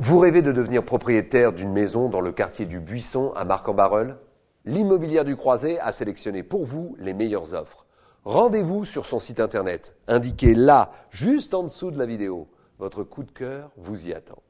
Vous rêvez de devenir propriétaire d'une maison dans le quartier du Buisson à Marc-en-Barœul L'immobilière du Croisé a sélectionné pour vous les meilleures offres. Rendez-vous sur son site internet, indiqué là, juste en dessous de la vidéo. Votre coup de cœur vous y attend.